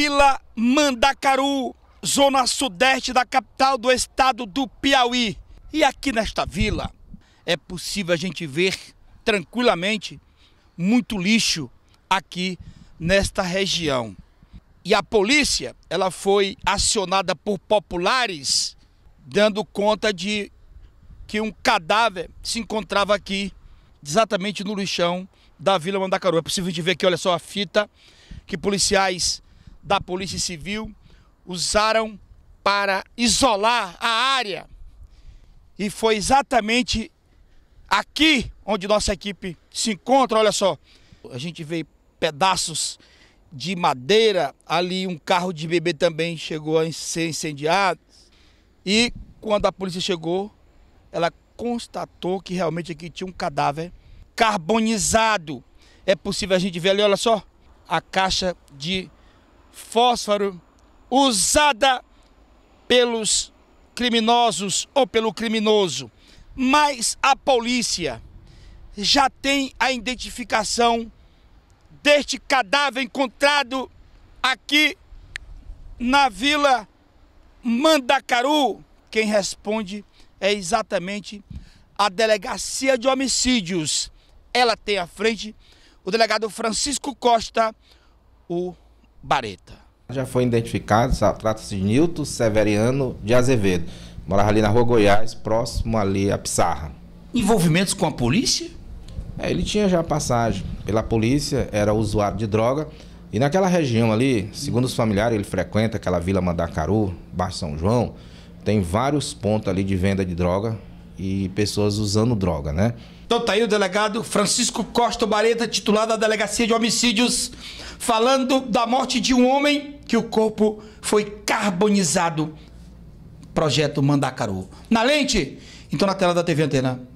Vila Mandacaru, zona sudeste da capital do estado do Piauí. E aqui nesta vila é possível a gente ver tranquilamente muito lixo aqui nesta região. E a polícia, ela foi acionada por populares dando conta de que um cadáver se encontrava aqui, exatamente no lixão da Vila Mandacaru. É possível a gente ver aqui, olha só a fita que policiais da Polícia Civil usaram para isolar a área. E foi exatamente aqui onde nossa equipe se encontra. Olha só, a gente vê pedaços de madeira, ali um carro de bebê também chegou a ser incendiado. E quando a polícia chegou, ela constatou que realmente aqui tinha um cadáver carbonizado. É possível a gente ver ali, olha só, a caixa de fósforo usada pelos criminosos ou pelo criminoso, mas a polícia já tem a identificação deste cadáver encontrado aqui na Vila Mandacaru. Quem responde é exatamente a Delegacia de Homicídios. Ela tem à frente o delegado Francisco Costa, o Bareta. Já foi identificado, trata-se de Nilton Severiano de Azevedo. Morava ali na rua Goiás, próximo ali à Pissarra. Envolvimentos com a polícia? É, ele tinha já passagem pela polícia, era usuário de droga. E naquela região ali, segundo os familiares, ele frequenta aquela Vila Mandacaru, Baixo São João. Tem vários pontos ali de venda de droga e pessoas usando droga, né? Então tá aí o delegado Francisco Costa Bareta, titular da Delegacia de Homicídios falando da morte de um homem que o corpo foi carbonizado. Projeto Mandacaru. Na lente, então na tela da TV Antena.